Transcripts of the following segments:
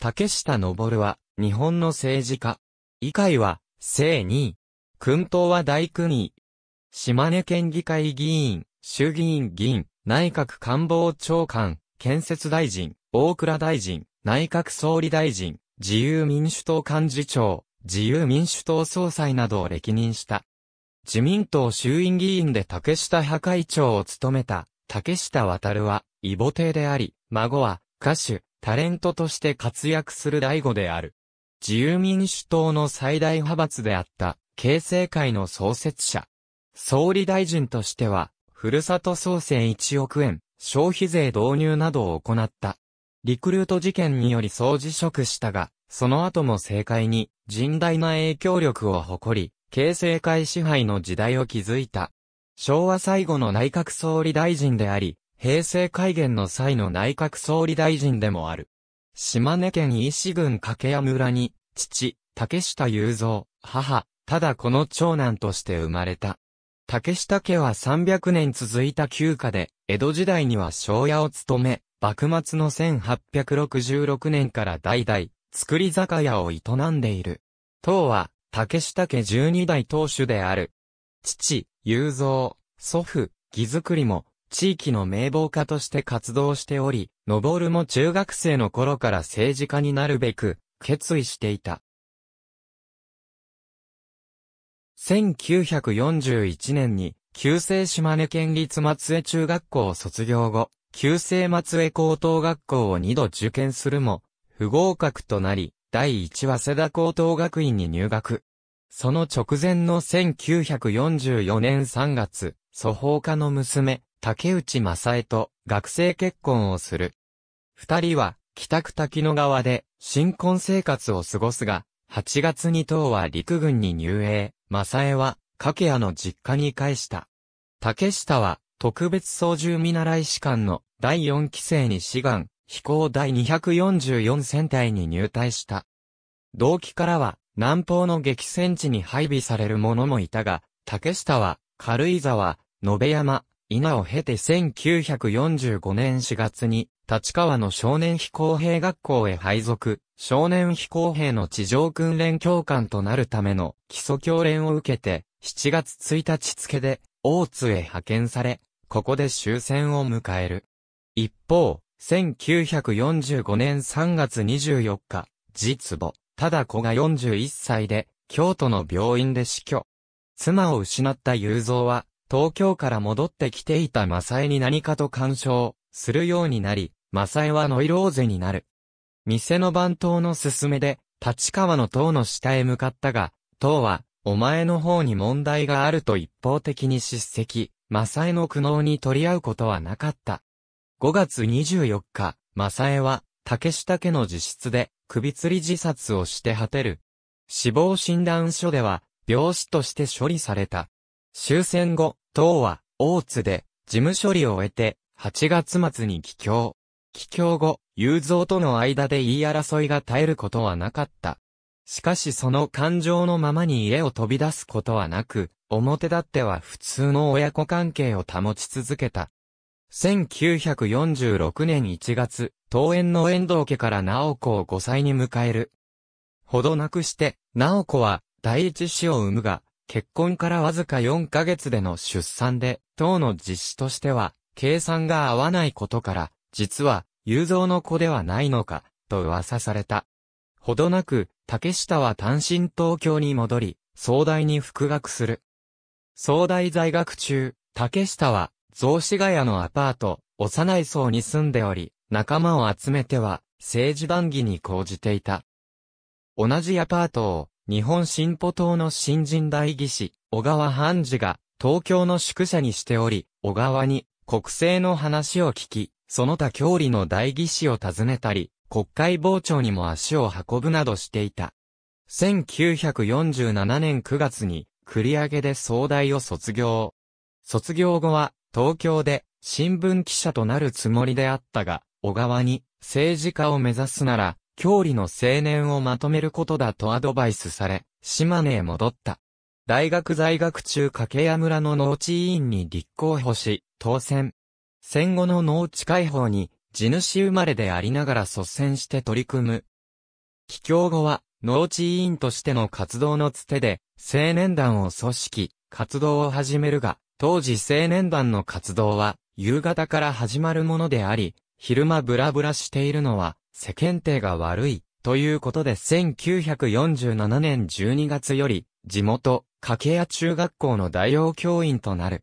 竹下登は、日本の政治家。議会は、正二位。君党は大君位。島根県議会議員、衆議院議員、内閣官房長官、建設大臣、大倉大臣、内閣総理大臣、自由民主党幹事長、自由民主党総裁などを歴任した。自民党衆院議員で竹下派会長を務めた、竹下渡は、異母帝であり、孫は、歌手、タレントとして活躍する大悟である。自由民主党の最大派閥であった、形成会の創設者。総理大臣としては、ふるさと創生1億円、消費税導入などを行った。リクルート事件により総辞職したが、その後も政界に甚大な影響力を誇り、形成会支配の時代を築いた。昭和最後の内閣総理大臣であり、平成改元の際の内閣総理大臣でもある。島根県伊志郡掛屋村に、父、竹下雄三、母、ただこの長男として生まれた。竹下家は300年続いた旧家で、江戸時代には庄屋を務め、幕末の1866年から代々、作り酒屋を営んでいる。当は、竹下家12代当主である。父、雄三、祖父、義造りも、地域の名簿家として活動しており、のぼるも中学生の頃から政治家になるべく、決意していた。1941年に、旧制島根県立松江中学校を卒業後、旧制松江高等学校を二度受験するも、不合格となり、第一早稲田高等学院に入学。その直前の1944年3月、祖法家の娘、竹内正江と学生結婚をする。二人は、北区滝野川で、新婚生活を過ごすが、8月に党は陸軍に入営、正江は、掛屋の実家に帰した。竹下は、特別操縦見習い士官の第4期生に志願、飛行第244戦隊に入隊した。同期からは、南方の激戦地に配備される者もいたが、竹下は、軽井沢、野辺山、稲を経て1945年4月に、立川の少年飛行兵学校へ配属、少年飛行兵の地上訓練教官となるための基礎教練を受けて、7月1日付で、大津へ派遣され、ここで終戦を迎える。一方、1945年3月24日、実母、忠子が41歳で、京都の病院で死去。妻を失った雄三は、東京から戻ってきていたマサエに何かと干渉するようになり、マサエはノイローゼになる。店の番頭の勧めで、立川の塔の下へ向かったが、塔は、お前の方に問題があると一方的に叱責、マサエの苦悩に取り合うことはなかった。5月24日、マサエは、竹下家の自室で、首吊り自殺をして果てる。死亡診断書では、病死として処理された。終戦後、党は、大津で、事務処理を終えて、8月末に帰郷。帰郷後、雄三との間で言い争いが絶えることはなかった。しかしその感情のままに家を飛び出すことはなく、表立っては普通の親子関係を保ち続けた。1946年1月、当園の遠藤家から直子を5歳に迎える。ほどなくして、直子は第一子を産むが、結婚からわずか4ヶ月での出産で、党の実施としては、計算が合わないことから、実は、雄三の子ではないのか、と噂された。ほどなく、竹下は単身東京に戻り、総大に復学する。総大在学中、竹下は、雑司ヶ谷のアパート、幼い層に住んでおり、仲間を集めては、政治談義に講じていた。同じアパートを、日本進歩党の新人代議士、小川判事が、東京の宿舎にしており、小川に、国政の話を聞き、その他郷里の代議士を訪ねたり、国会傍聴にも足を運ぶなどしていた。1947年9月に、繰り上げで総大を卒業。卒業後は、東京で、新聞記者となるつもりであったが、小川に、政治家を目指すなら、郷里の青年をまとめることだとアドバイスされ、島根へ戻った。大学在学中掛屋村の農地委員に立候補し、当選。戦後の農地解放に、地主生まれでありながら率先して取り組む。帰郷後は、農地委員としての活動のつてで、青年団を組織、活動を始めるが、当時青年団の活動は、夕方から始まるものであり、昼間ブラブラしているのは、世間体が悪い、ということで1947年12月より、地元、掛屋中学校の代用教員となる。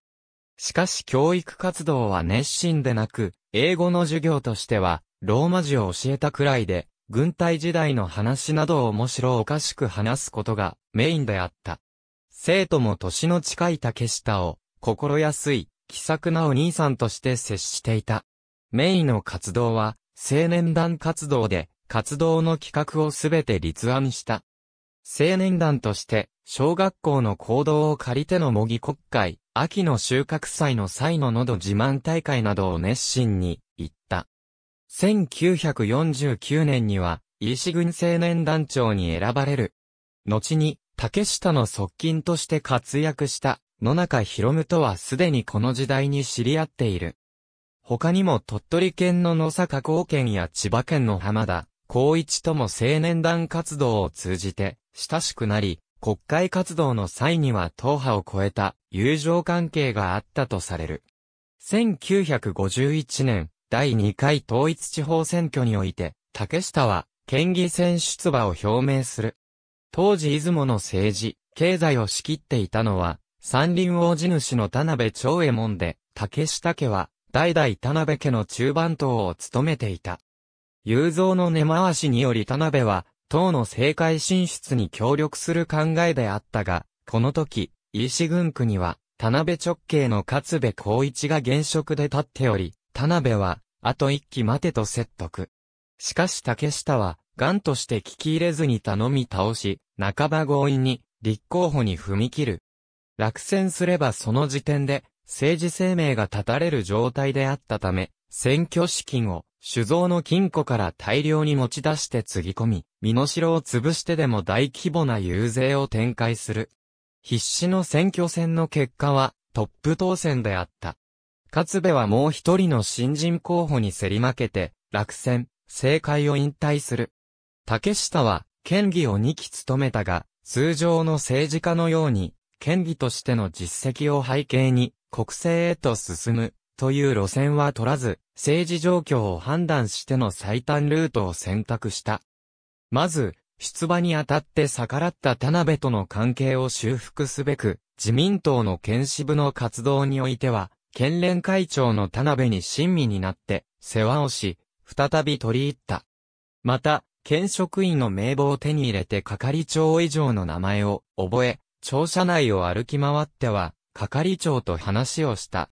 しかし教育活動は熱心でなく、英語の授業としては、ローマ字を教えたくらいで、軍隊時代の話などを面白おかしく話すことがメインであった。生徒も年の近い竹下を、心安い、気さくなお兄さんとして接していた。メインの活動は、青年団活動で活動の企画をすべて立案した。青年団として、小学校の行動を借りての模擬国会、秋の収穫祭の際の喉自慢大会などを熱心に行った。1949年には、石群青年団長に選ばれる。後に、竹下の側近として活躍した野中博夢とはすでにこの時代に知り合っている。他にも鳥取県の野坂高県や千葉県の浜田、高一とも青年団活動を通じて、親しくなり、国会活動の際には党派を超えた友情関係があったとされる。1951年、第2回統一地方選挙において、竹下は、県議選出馬を表明する。当時出雲の政治、経済を仕切っていたのは、山林王地主の田辺長右衛門で、竹下家は、代々田辺家の中番党を務めていた。雄三の根回しにより田辺は、党の政界進出に協力する考えであったが、この時、石軍区には、田辺直系の勝部孝一が現職で立っており、田辺は、あと一期待てと説得。しかし竹下は、癌として聞き入れずに頼み倒し、半ば強引に、立候補に踏み切る。落選すればその時点で、政治生命が断たれる状態であったため、選挙資金を酒造の金庫から大量に持ち出してつぎ込み、身の代を潰してでも大規模な遊説を展開する。必死の選挙戦の結果はトップ当選であった。勝部はもう一人の新人候補に競り負けて、落選、政界を引退する。竹下は、県議を2期務めたが、通常の政治家のように、県議としての実績を背景に、国政へと進む、という路線は取らず、政治状況を判断しての最短ルートを選択した。まず、出馬にあたって逆らった田辺との関係を修復すべく、自民党の県支部の活動においては、県連会長の田辺に親身になって、世話をし、再び取り入った。また、県職員の名簿を手に入れて係長以上の名前を覚え、庁舎内を歩き回っては、係長と話をした。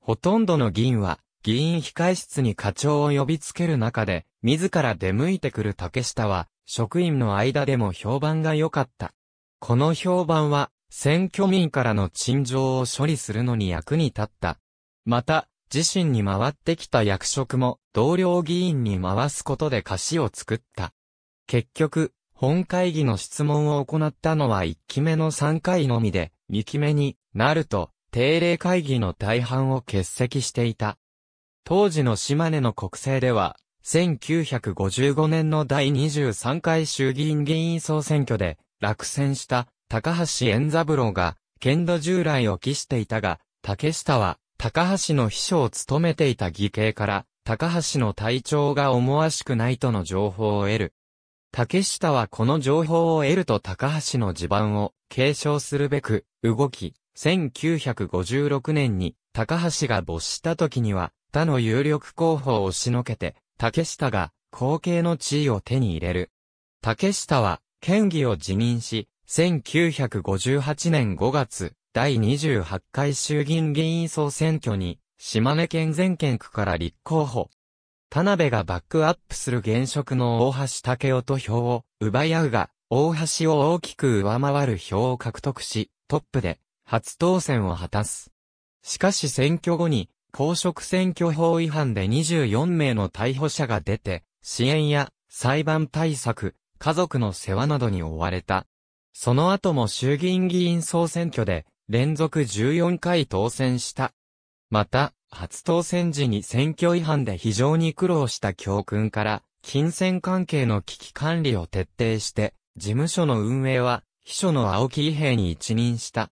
ほとんどの議員は、議員控室に課長を呼びつける中で、自ら出向いてくる竹下は、職員の間でも評判が良かった。この評判は、選挙民からの陳情を処理するのに役に立った。また、自身に回ってきた役職も同僚議員に回すことで貸しを作った。結局、本会議の質問を行ったのは1期目の3回のみで、2期目になると、定例会議の大半を欠席していた。当時の島根の国政では、1955年の第23回衆議院議員総選挙で落選した高橋円三郎が、剣道従来を期していたが、竹下は高橋の秘書を務めていた義兄から、高橋の体調が思わしくないとの情報を得る。竹下はこの情報を得ると高橋の地盤を継承するべく、動き、1956年に高橋が没した時には、他の有力候補を押しのけて、竹下が後継の地位を手に入れる。竹下は、県議を辞任し、1958年5月、第28回衆議院議員総選挙に、島根県全県区から立候補、田辺がバックアップする現職の大橋武夫と票を奪い合うが、大橋を大きく上回る票を獲得し、トップで初当選を果たす。しかし選挙後に、公職選挙法違反で24名の逮捕者が出て、支援や裁判対策、家族の世話などに追われた。その後も衆議院議員総選挙で連続14回当選した。また、初当選時に選挙違反で非常に苦労した教訓から、金銭関係の危機管理を徹底して、事務所の運営は、秘書の青木伊兵に一任した。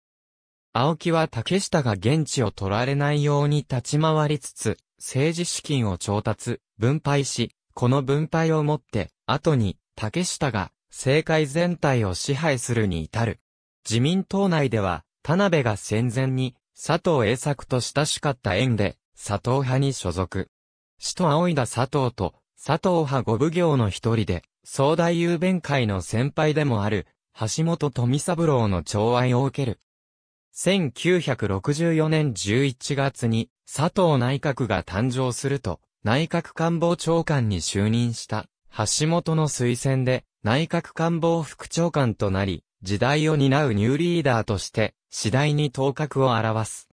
青木は竹下が現地を取られないように立ち回りつつ、政治資金を調達、分配し、この分配をもって、後に、竹下が、政界全体を支配するに至る。自民党内では、田辺が戦前に、佐藤栄作と親しかった縁で、佐藤派に所属。死と仰いだ佐藤と、佐藤派五奉行の一人で、総大雄弁会の先輩でもある、橋本富三郎の寵愛を受ける。1964年11月に、佐藤内閣が誕生すると、内閣官房長官に就任した、橋本の推薦で、内閣官房副長官となり、時代を担うニューリーダーとして、次第に頭角を表す。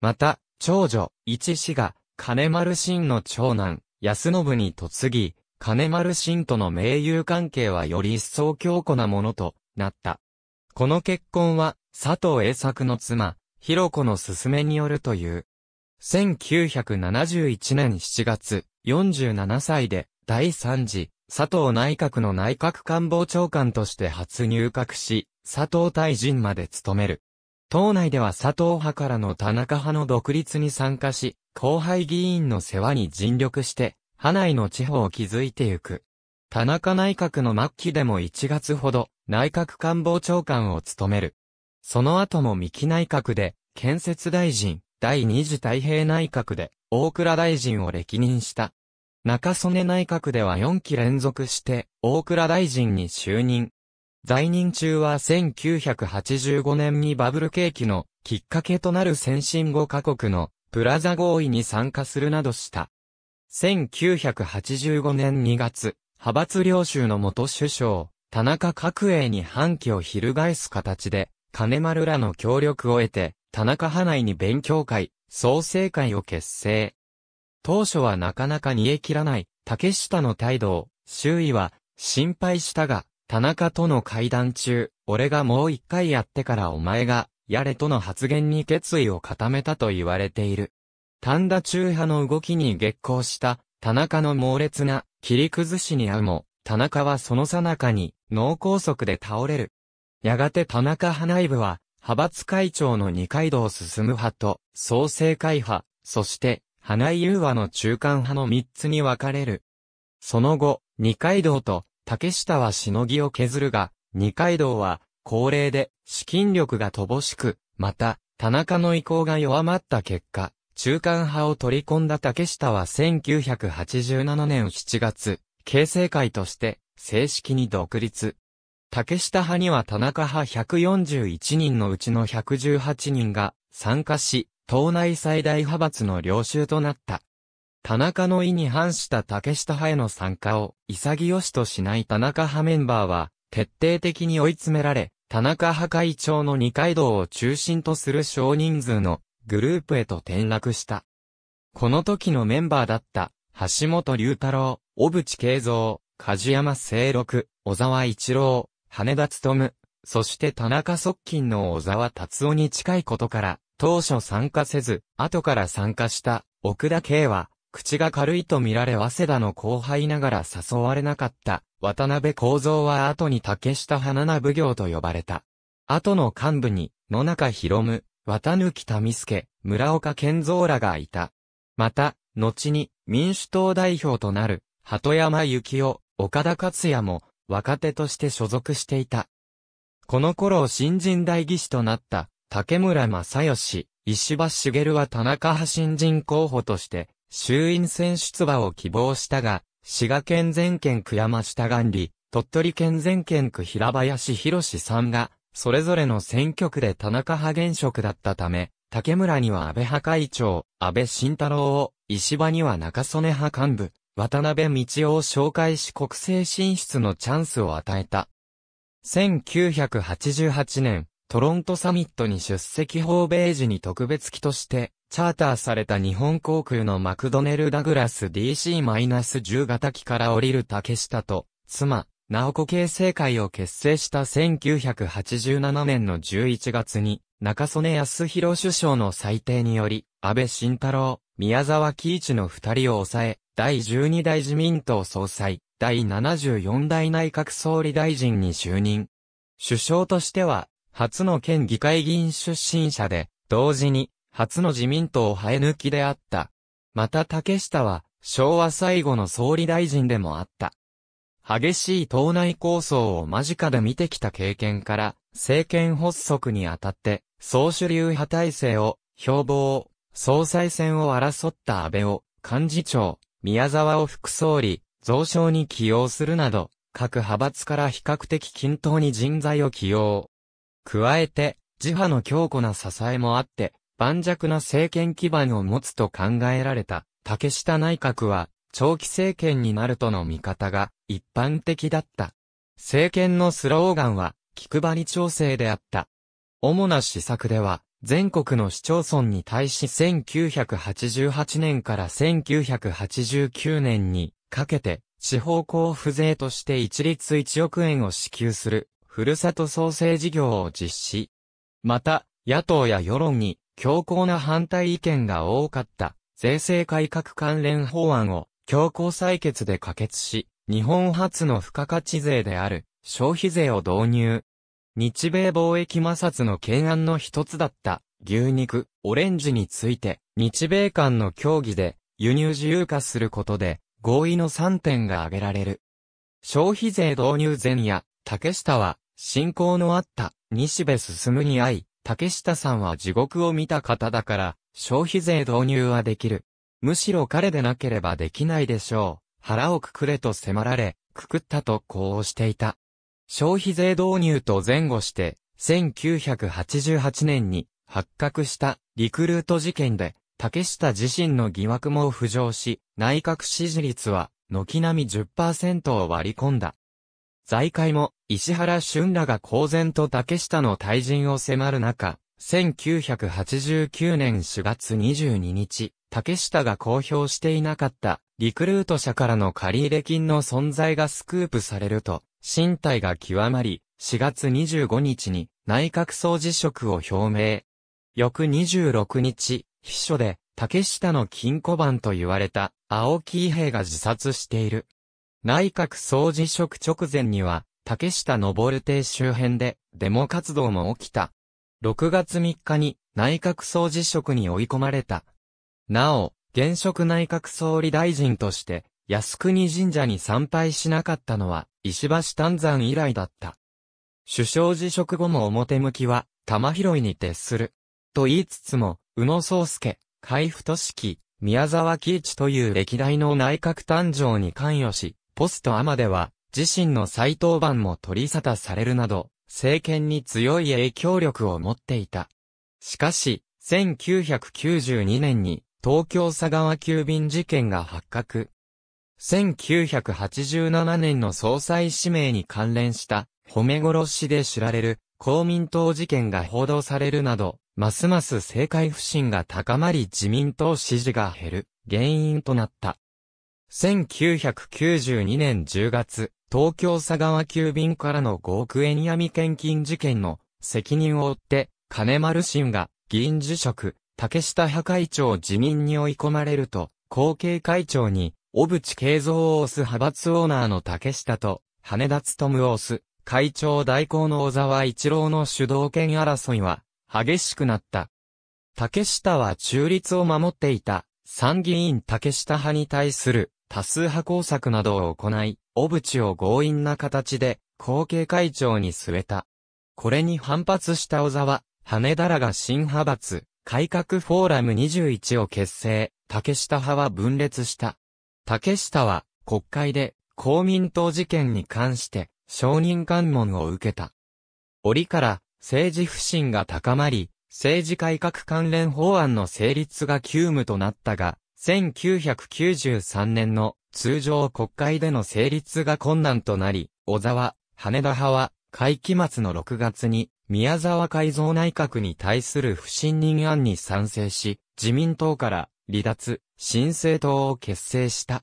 また、長女、一氏が、金丸信の長男、安信に嫁ぎ、金丸信との盟友関係はより一層強固なものとなった。この結婚は、佐藤栄作の妻、広子の勧めによるという。1971年7月、47歳で、第3次、佐藤内閣の内閣官房長官として初入閣し、佐藤大臣まで務める。党内では佐藤派からの田中派の独立に参加し、後輩議員の世話に尽力して、派内の地方を築いてゆく。田中内閣の末期でも1月ほど、内閣官房長官を務める。その後も三木内閣で、建設大臣、第二次太平内閣で、大倉大臣を歴任した。中曽根内閣では4期連続して、大倉大臣に就任。在任中は1985年にバブル景気のきっかけとなる先進5カ国のプラザ合意に参加するなどした。1985年2月、派閥領収の元首相、田中角栄に反旗を翻す形で、金丸らの協力を得て、田中派内に勉強会、創生会を結成。当初はなかなか煮え切らない、竹下の態度を、周囲は、心配したが、田中との会談中、俺がもう一回やってからお前が、やれとの発言に決意を固めたと言われている。丹田中派の動きに激行した、田中の猛烈な、切り崩しに遭うも、田中はその最中に、脳梗塞で倒れる。やがて田中派内部は、派閥会長の二階堂進派と、創生会派、そして、花井優和の中間派の三つに分かれる。その後、二階堂と竹下はしのぎを削るが、二階堂は、高齢で、資金力が乏しく、また、田中の意向が弱まった結果、中間派を取り込んだ竹下は1987年7月、形成会として正式に独立。竹下派には田中派141人のうちの118人が参加し、党内最大派閥の領袖となった。田中の意に反した竹下派への参加を潔しとしない田中派メンバーは、徹底的に追い詰められ、田中派会長の二階堂を中心とする少人数のグループへと転落した。この時のメンバーだった橋本龍太郎、小渕慶三、梶山清六、小沢一郎、羽田勤、そして田中側近の小沢達夫に近いことから、当初参加せず、後から参加した奥田圭は、口が軽いと見られ早稲田の後輩ながら誘われなかった渡辺幸三は後に竹下花名奉行と呼ばれた。後の幹部に野中広夢、綿貫民助、村岡健三らがいた。また、後に民主党代表となる鳩山幸夫、岡田克也も若手として所属していた。この頃新人代議士となった竹村正義、石橋茂は田中派新人候補として衆院選出馬を希望したが、滋賀県全県区山下元里、鳥取県全県区平林博士さんが、それぞれの選挙区で田中派現職だったため、竹村には安倍派会長、安倍晋太郎を、石破には中曽根派幹部、渡辺道夫を紹介し国政進出のチャンスを与えた。1988年、トロントサミットに出席訪米時に特別機として、チャーターされた日本航空のマクドネル・ダグラス DC-10 型機から降りる竹下と、妻、直子形成会を結成した1987年の11月に、中曽根康弘首相の裁定により、安倍晋太郎、宮沢喜一の二人を抑え、第12代自民党総裁、第74代内閣総理大臣に就任。首相としては、初の県議会議員出身者で、同時に、初の自民党生え抜きであった。また竹下は、昭和最後の総理大臣でもあった。激しい党内構想を間近で見てきた経験から、政権発足にあたって、総主流派体制を、標榜、総裁選を争った安倍を、幹事長、宮沢を副総理、増床に起用するなど、各派閥から比較的均等に人材を起用。加えて、自派の強固な支えもあって、盤石な政権基盤を持つと考えられた、竹下内閣は、長期政権になるとの見方が一般的だった。政権のスローガンは、気配り調整であった。主な施策では、全国の市町村に対し1988年から1989年にかけて、地方交付税として一律1億円を支給するふるさと創生事業を実施。また、野党や世論に強硬な反対意見が多かった税制改革関連法案を強行採決で可決し、日本初の付加価値税である消費税を導入。日米貿易摩擦の懸案の一つだった牛肉、オレンジについて日米間の協議で輸入自由化することで合意の3点が挙げられる。消費税導入前夜、竹下は信仰のあった西部進に会い、竹下さんは地獄を見た方だから、消費税導入はできる。むしろ彼でなければできないでしょう。腹をくくれと迫られ、くくったとこうしていた。消費税導入と前後して、1988年に発覚したリクルート事件で、竹下自身の疑惑も浮上し、内閣支持率は軒並み10%を割り込んだ。財界も、石原俊らが公然と竹下の退陣を迫る中、1989年4月22日、竹下が公表していなかった、リクルート社からの借入金の存在がスクープされると、身体が極まり、4月25日に内閣総辞職を表明。翌26日、秘書で、竹下の金庫番と言われた、青木伊兵が自殺している。内閣総辞職直前には、竹下登邸周辺でデモ活動も起きた。6月3日に内閣総辞職に追い込まれた。なお、現職内閣総理大臣として、靖国神社に参拝しなかったのは、石橋丹山以来だった。首相辞職後も表向きは、玉拾いに徹する。と言いつつも、宇野宗介、海部俊樹、宮沢喜一という歴代の内閣誕生に関与し、ポストアマでは、自身の再登板も取り沙汰されるなど、政権に強い影響力を持っていた。しかし、1992年に東京佐川急便事件が発覚。1987年の総裁指名に関連した褒め殺しで知られる公民党事件が報道されるなど、ますます政界不信が高まり自民党支持が減る原因となった。1992年10月、東京佐川急便からの5億円闇献金事件の責任を負って、金丸信が議員辞職、竹下派会長辞任に追い込まれると、後継会長に、小渕慶三を推す派閥オーナーの竹下と、羽田務を推す、会長代行の小沢一郎の主導権争いは、激しくなった。竹下は中立を守っていた、参議院竹下派に対する多数派工作などを行い、小渕を強引な形で、後継会長に据えた。これに反発した小沢、羽田らが新派閥、改革フォーラム21を結成、竹下派は分裂した。竹下は、国会で、公民党事件に関して、承認喚問を受けた。折から、政治不信が高まり、政治改革関連法案の成立が急務となったが、1993年の通常国会での成立が困難となり、小沢、羽田派は、会期末の6月に、宮沢改造内閣に対する不信任案に賛成し、自民党から離脱、新政党を結成した。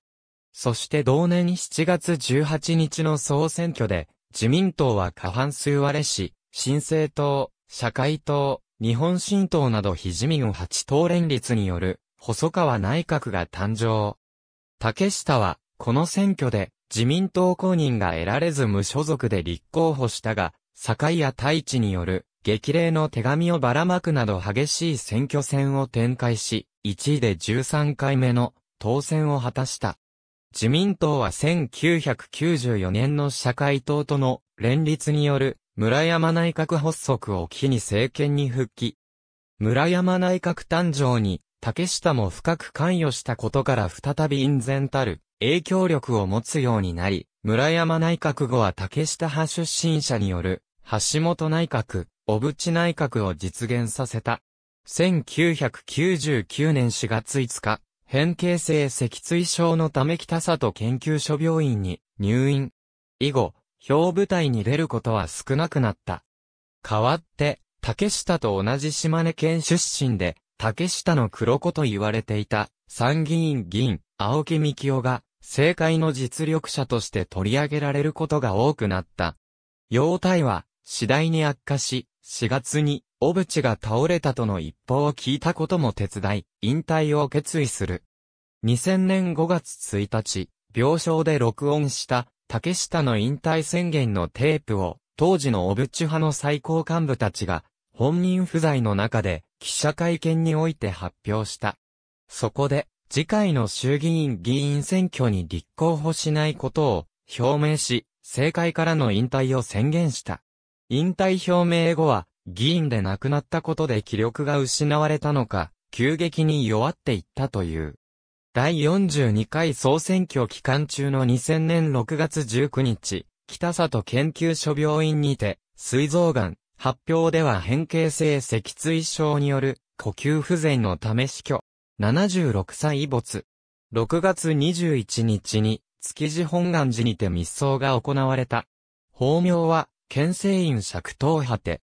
そして同年7月18日の総選挙で、自民党は過半数割れし、新政党、社会党、日本新党など非自民8党連立による細川内閣が誕生。竹下は、この選挙で、自民党公認が得られず無所属で立候補したが、坂井や太一による、激励の手紙をばらまくなど激しい選挙戦を展開し、1位で13回目の当選を果たした。自民党は1994年の社会党との連立による村山内閣発足を機に政権に復帰。村山内閣誕生に竹下も深く関与したことから再び因然たる影響力を持つようになり、村山内閣後は竹下派出身者による、橋本内閣、小渕内閣を実現させた。1999年4月5日、変形性脊椎症のため北里研究所病院に入院。以後、表舞台に出ることは少なくなった。代わって、竹下と同じ島根県出身で、竹下の黒子と言われていた参議院議員、青木幹雄が、政界の実力者として取り上げられることが多くなった。容態は、次第に悪化し、4月に、小渕が倒れたとの一報を聞いたことも手伝い、引退を決意する。2000年5月1日、病床で録音した、竹下の引退宣言のテープを、当時の小渕派の最高幹部たちが、本人不在の中で、記者会見において発表した。そこで、次回の衆議院議員選挙に立候補しないことを表明し、政界からの引退を宣言した。引退表明後は、議員で亡くなったことで気力が失われたのか、急激に弱っていったという。第42回総選挙期間中の2000年6月19日、北里研究所病院にて、膵臓癌、発表では変形性脊椎症による呼吸不全のため死去。76歳没。6月21日に築地本願寺にて密葬が行われた。法名は、県政院釈東派て。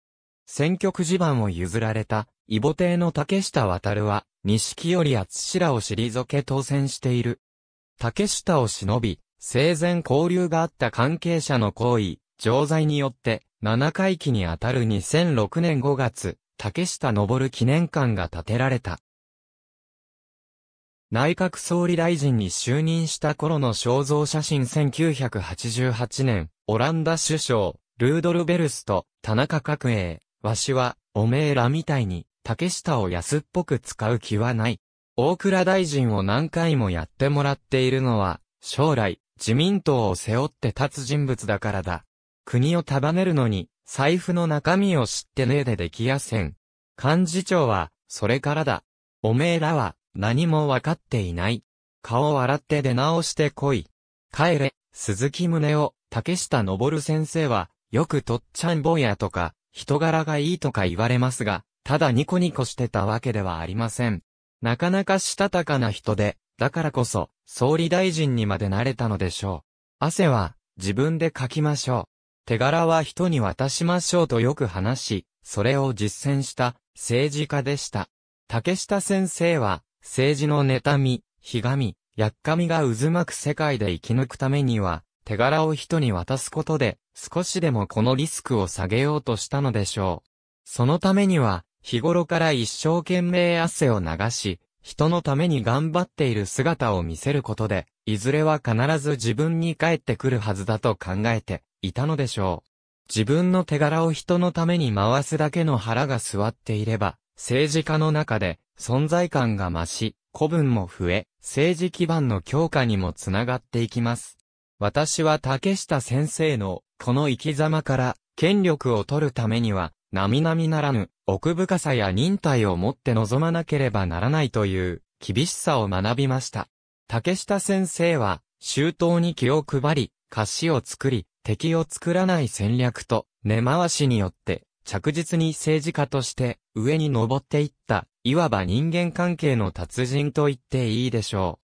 選挙区地盤を譲られた、異母邸の竹下渡は、錦より厚らを退け当選している。竹下を忍び、生前交流があった関係者の行為、常在によって、7回忌にあたる2006年5月、竹下登記念館が建てられた。内閣総理大臣に就任した頃の肖像写真1988年、オランダ首相、ルードルベルスと田中角栄、わしは、おめえらみたいに、竹下を安っぽく使う気はない。大倉大臣を何回もやってもらっているのは、将来、自民党を背負って立つ人物だからだ。国を束ねるのに、財布の中身を知ってねえでできやせん。幹事長は、それからだ。おめえらは、何もわかっていない。顔を洗って出直してこい。帰れ、鈴木宗男、竹下登先生は、よくとっちゃん坊やとか、人柄がいいとか言われますが、ただニコニコしてたわけではありません。なかなかしたたかな人で、だからこそ、総理大臣にまでなれたのでしょう。汗は、自分でかきましょう。手柄は人に渡しましょうとよく話し、それを実践した政治家でした。竹下先生は、政治の妬み、ひがみ、やっかみが渦巻く世界で生き抜くためには、手柄を人に渡すことで、少しでもこのリスクを下げようとしたのでしょう。そのためには、日頃から一生懸命汗を流し、人のために頑張っている姿を見せることで、いずれは必ず自分に帰ってくるはずだと考えていたのでしょう。自分の手柄を人のために回すだけの腹が座っていれば、政治家の中で存在感が増し、古文も増え、政治基盤の強化にもつながっていきます。私は竹下先生のこの生き様から権力を取るためには、並々ならぬ奥深さや忍耐を持って臨まなければならないという厳しさを学びました。竹下先生は、周到に気を配り、歌詞を作り、敵を作らない戦略と、根回しによって、着実に政治家として、上に登っていった、いわば人間関係の達人と言っていいでしょ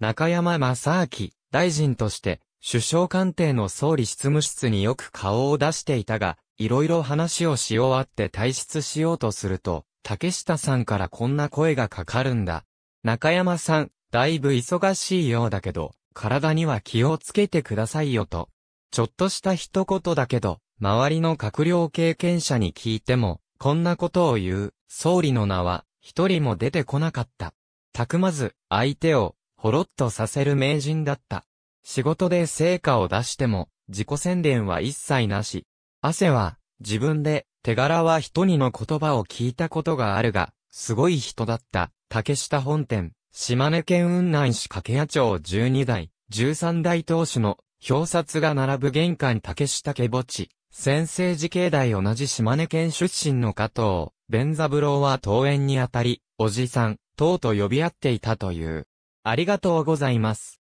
う。中山正明、大臣として、首相官邸の総理執務室によく顔を出していたが、いろいろ話をし終わって退出しようとすると、竹下さんからこんな声がかかるんだ。中山さん、だいぶ忙しいようだけど、体には気をつけてくださいよと。ちょっとした一言だけど、周りの閣僚経験者に聞いても、こんなことを言う、総理の名は、一人も出てこなかった。たくまず、相手を、ほろっとさせる名人だった。仕事で成果を出しても、自己宣伝は一切なし。汗は、自分で、手柄は一人の言葉を聞いたことがあるが、すごい人だった、竹下本店。島根県雲南市掛屋町12代、13代当主の表札が並ぶ玄関竹下家墓地。先生時系代同じ島根県出身の加藤、弁三郎は登園にあたり、おじさん、とうと呼び合っていたという。ありがとうございます。